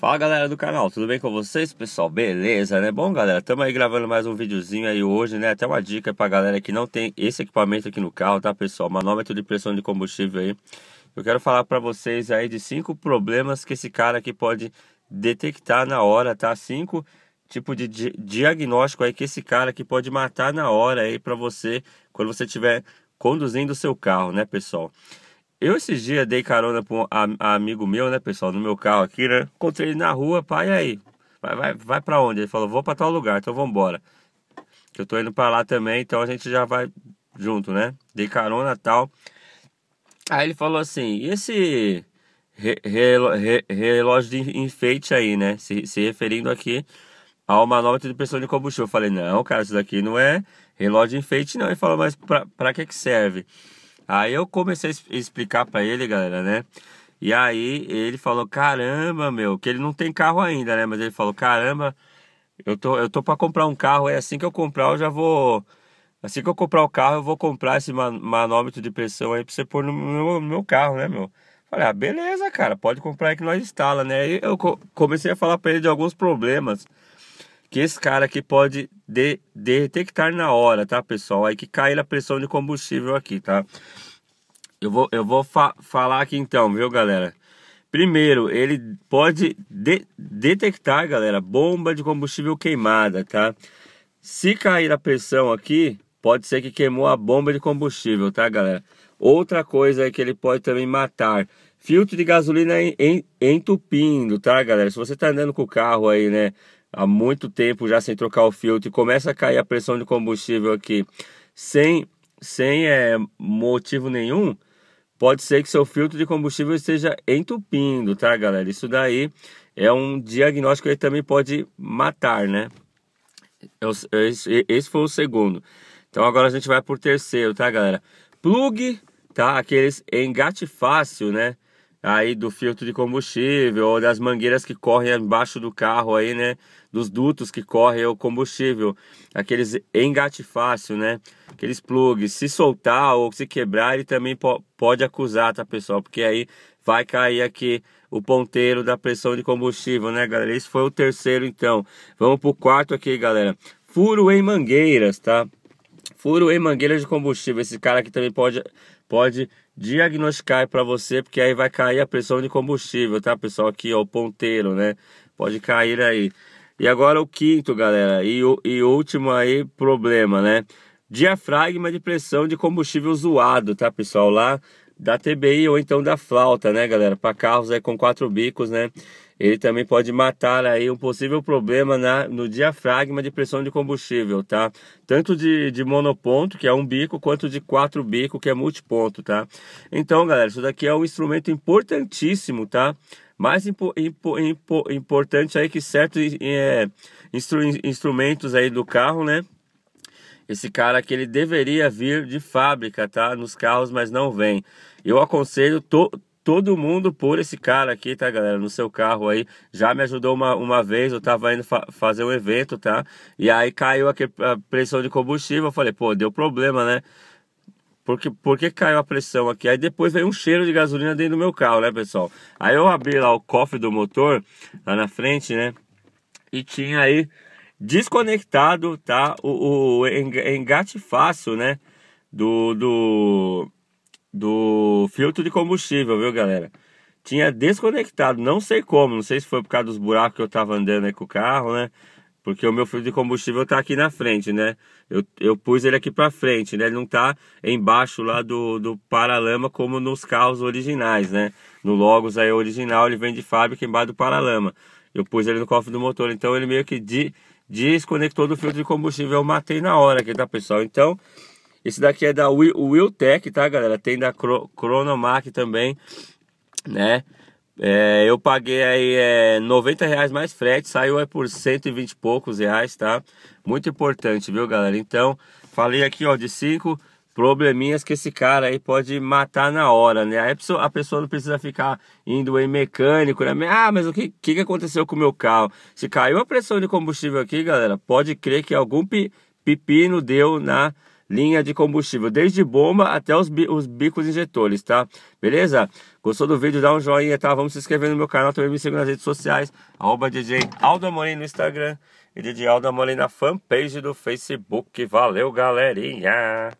Fala galera do canal, tudo bem com vocês pessoal? Beleza, né? Bom galera, estamos aí gravando mais um videozinho aí hoje, né? Até uma dica pra galera que não tem esse equipamento aqui no carro, tá pessoal? Manômetro de pressão de combustível aí. Eu quero falar pra vocês aí de cinco problemas que esse cara aqui pode detectar na hora, tá? Cinco tipo de di diagnóstico aí que esse cara aqui pode matar na hora aí pra você, quando você estiver conduzindo o seu carro, né pessoal? Eu esses dias dei carona pra um amigo meu, né, pessoal, no meu carro aqui, né? Encontrei ele na rua, pai, e aí? Vai, vai, vai pra onde? Ele falou, vou pra tal lugar, então vambora. Que eu tô indo pra lá também, então a gente já vai junto, né? Dei carona e tal. Aí ele falou assim, e esse re, re, re, relógio de enfeite aí, né? Se, se referindo aqui ao manômetro de pressão de combustível. Eu falei, não, cara, isso daqui não é relógio de enfeite, não. Ele falou, mas pra, pra que que serve? Aí eu comecei a explicar para ele, galera, né? E aí ele falou: "Caramba, meu, que ele não tem carro ainda, né? Mas ele falou: "Caramba, eu tô eu tô para comprar um carro, é assim que eu comprar, eu já vou assim que eu comprar o carro, eu vou comprar esse manômetro de pressão aí para você pôr no, no meu carro, né, meu?" Falei, ah, beleza, cara, pode comprar aí que nós instala, né? E eu comecei a falar para ele de alguns problemas que esse cara aqui pode de, detectar na hora, tá, pessoal? Aí que cai a pressão de combustível aqui, tá? Eu vou, eu vou fa falar aqui então, viu, galera? Primeiro, ele pode de detectar, galera, bomba de combustível queimada, tá? Se cair a pressão aqui, pode ser que queimou a bomba de combustível, tá, galera? Outra coisa é que ele pode também matar. Filtro de gasolina entupindo, tá, galera? Se você tá andando com o carro aí, né? há muito tempo já sem trocar o filtro e começa a cair a pressão de combustível aqui sem, sem é, motivo nenhum, pode ser que seu filtro de combustível esteja entupindo, tá, galera? Isso daí é um diagnóstico que também pode matar, né? É é esse foi o segundo. Então agora a gente vai por terceiro, tá, galera? Plug, tá? Aqueles engate fácil, né? aí do filtro de combustível ou das mangueiras que correm embaixo do carro aí, né? Dos dutos que correm o combustível, aqueles engate fácil, né? Aqueles plugs, se soltar ou se quebrar, ele também pode acusar, tá, pessoal? Porque aí vai cair aqui o ponteiro da pressão de combustível, né, galera? Esse foi o terceiro, então. Vamos pro quarto aqui, galera. Furo em mangueiras, tá? Furo em mangueiras de combustível. Esse cara aqui também pode pode diagnosticar para você, porque aí vai cair a pressão de combustível, tá, pessoal? Aqui, ó, o ponteiro, né? Pode cair aí. E agora o quinto, galera, e, o, e último aí problema, né? Diafragma de pressão de combustível zoado, tá, pessoal? Lá da TBI ou então da flauta, né, galera? Para carros aí com quatro bicos, né? ele também pode matar aí um possível problema na, no diafragma de pressão de combustível, tá? Tanto de, de monoponto, que é um bico, quanto de quatro bico, que é multiponto, tá? Então, galera, isso daqui é um instrumento importantíssimo, tá? mais impo, impo, impo, importante aí que certos é, instru, instrumentos aí do carro, né? Esse cara que ele deveria vir de fábrica, tá? Nos carros, mas não vem. Eu aconselho to, todo mundo por esse cara aqui, tá, galera? No seu carro aí. Já me ajudou uma, uma vez, eu tava indo fa fazer um evento, tá? E aí caiu a pressão de combustível. Eu falei, pô, deu problema, né? Porque, porque caiu a pressão aqui. Aí depois veio um cheiro de gasolina dentro do meu carro, né, pessoal? Aí eu abri lá o cofre do motor, lá na frente, né? E tinha aí desconectado, tá? O, o engate fácil, né? Do, do do filtro de combustível, viu, galera? Tinha desconectado, não sei como, não sei se foi por causa dos buracos que eu tava andando aí com o carro, né? Porque o meu filtro de combustível tá aqui na frente, né? Eu, eu pus ele aqui pra frente, né? Ele não tá embaixo lá do, do paralama como nos carros originais, né? No Logos aí original, ele vem de fábrica embaixo do paralama. Eu pus ele no cofre do motor, então ele meio que de, desconectou do filtro de combustível. Eu matei na hora aqui, tá, pessoal? Então, esse daqui é da Wiltec, tá, galera? Tem da Cronomac também, né? É, eu paguei aí é, 90 reais mais frete, saiu é por 120 e poucos reais, tá? Muito importante, viu, galera? Então, falei aqui, ó, de cinco probleminhas que esse cara aí pode matar na hora, né? A pessoa, a pessoa não precisa ficar indo em mecânico, né? Ah, mas o que, que aconteceu com o meu carro? Se caiu a pressão de combustível aqui, galera, pode crer que algum pi, pepino deu na linha de combustível, desde bomba até os, os bicos injetores, tá? Beleza? Gostou do vídeo? Dá um joinha, tá? Vamos se inscrever no meu canal, também me siga nas redes sociais, arroba DJ Aldo Amorim no Instagram e DJ Aldo Amorim na fanpage do Facebook. Valeu, galerinha!